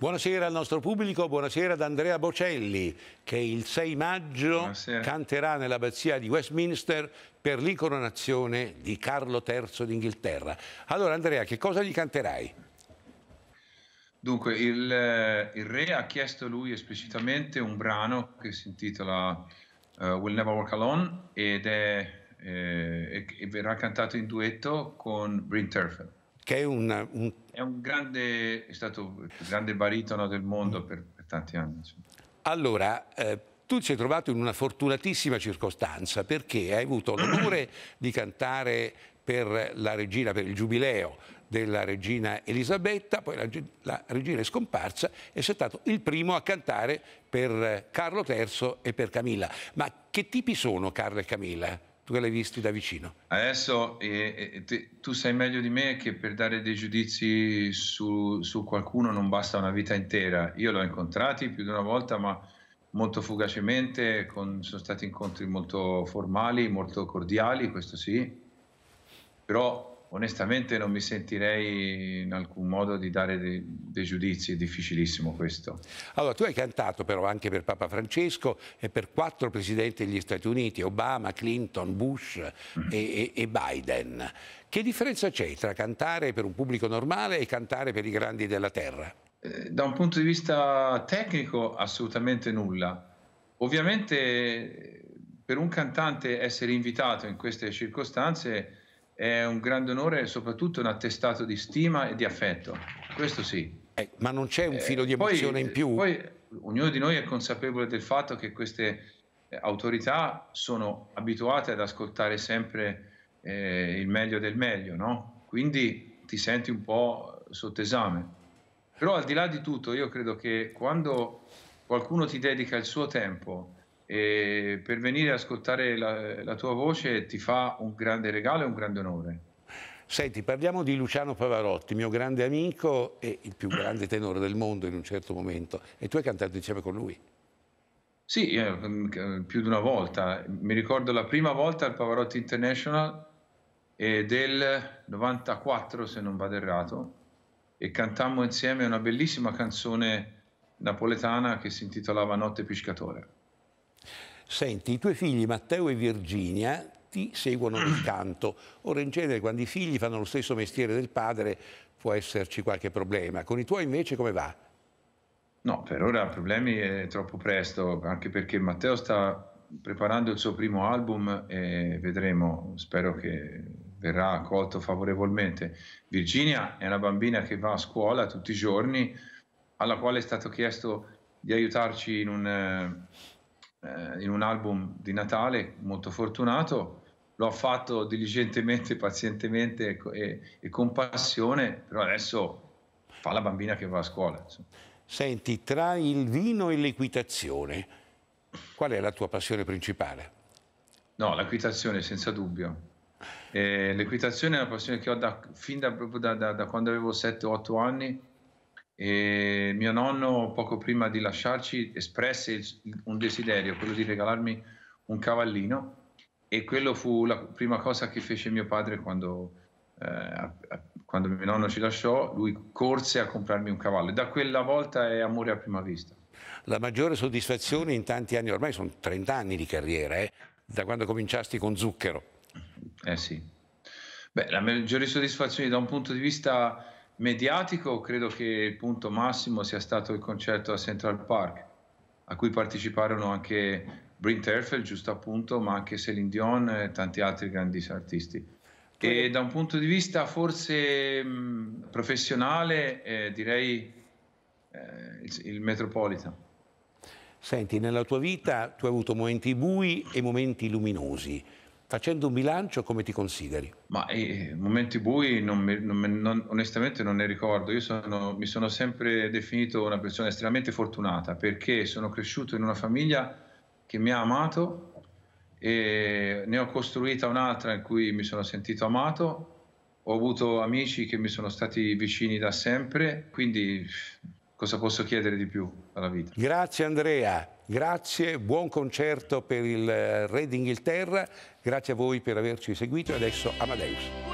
Buonasera al nostro pubblico, buonasera ad Andrea Bocelli che il 6 maggio buonasera. canterà nell'abbazia di Westminster per l'incoronazione di Carlo III d'Inghilterra. Allora Andrea, che cosa gli canterai? Dunque, il, eh, il, re ha chiesto lui esplicitamente un brano che si intitola uh, eh, Will Never Walk Alone ed è, eh, e, e verrà cantato in duetto con Brin Terfel che è, una, un... è un grande, è stato il grande baritono del mondo per, per tanti anni. Sì. Allora, eh, tu ti sei trovato in una fortunatissima circostanza perché hai avuto l'onore di cantare per la regina, per il giubileo della regina Elisabetta, poi la, la, regina è scomparsa e sei stato il primo a cantare per Carlo III e per Camilla. Ma che tipi sono Carlo e Camilla? tu che l'hai visto da vicino. Adesso eh, te, tu sai meglio di me che per dare dei giudizi su, su qualcuno non basta una vita intera. Io l'ho incontrati più di una volta, ma molto fugacemente, con, sono stati incontri molto formali, molto cordiali, questo sì, però Onestamente non mi sentirei in alcun modo di dare dei, dei, giudizi, è difficilissimo questo. Allora, tu hai cantato però anche per Papa Francesco e per quattro presidenti degli Stati Uniti, Obama, Clinton, Bush mm -hmm. e, e, Biden. Che differenza c'è tra cantare per un pubblico normale e cantare per i grandi della terra? Eh, da un punto di vista tecnico assolutamente nulla. Ovviamente per un cantante essere invitato in queste circostanze è un grande onore e soprattutto un attestato di stima e di affetto, questo sì. Eh, ma non c'è un eh, filo di emozione poi, in più? Poi ognuno di noi è consapevole del fatto che queste eh, autorità sono abituate ad ascoltare sempre eh, il meglio del meglio, no? quindi ti senti un po' sotto esame. Però al di là di tutto, io credo che quando qualcuno ti dedica il suo tempo, e per venire ad ascoltare la, la, tua voce ti fa un grande regalo e un grande onore. Senti, parliamo di Luciano Pavarotti, mio grande amico e il più grande tenore del mondo in un certo momento, e tu hai cantato insieme con lui. Sì, eh, mm, eh più di una volta. Mi ricordo la prima volta al Pavarotti International eh, del 94, se non vado errato, e cantammo insieme una bellissima canzone napoletana che si intitolava Notte Piscatore. Senti, i tuoi figli Matteo e Virginia ti seguono nel canto. Ora in genere quando i figli fanno lo stesso mestiere del padre può esserci qualche problema. Con i tuoi invece come va? No, per ora problemi è eh, troppo presto, anche perché Matteo sta preparando il suo primo album e vedremo, spero che verrà accolto favorevolmente. Virginia è una bambina che va a scuola tutti i giorni, alla quale è stato chiesto di aiutarci in un eh, eh, in un album di Natale molto fortunato, l'ho fatto diligentemente, pazientemente e, e con passione, però adesso fa la bambina che va a scuola. Insomma. Senti, tra il vino e l'equitazione, qual è la tua passione principale? No, l'equitazione senza dubbio. Eh, l'equitazione è una passione che ho da, fin da, da, da quando avevo 7-8 anni e mio nonno, poco prima di lasciarci, espresse un desiderio, quello di regalarmi un cavallino e quello fu la prima cosa che fece mio padre quando, eh, quando mio nonno ci lasciò, lui corse a comprarmi un cavallo e da quella volta è amore a prima vista. La maggiore soddisfazione in tanti anni, ormai sono 30 anni di carriera, eh? da quando cominciasti con Zucchero. Eh sì. Beh, la maggiore soddisfazione da un punto di vista mediatico credo che il punto massimo sia stato il concerto a Central Park, a cui parteciparono anche Bryn Terfel, giusto appunto, ma anche Céline Dion e tanti altri grandissimi artisti. E da un punto di vista forse mh, professionale eh, direi eh, il, il Metropolitan. Senti, nella tua vita tu hai avuto momenti bui e momenti luminosi facendo un bilancio come ti consideri? Ma eh, momenti bui non mi, non, non, onestamente non ne ricordo, io sono, mi sono sempre definito una persona estremamente fortunata perché sono cresciuto in una famiglia che mi ha amato e ne ho costruita un'altra in cui mi sono sentito amato, ho avuto amici che mi sono stati vicini da sempre, quindi cosa posso chiedere di più alla vita? Grazie Andrea, grazie, buon concerto per il eh, Re d'Inghilterra, grazie a voi per averci seguito e adesso Amadeus.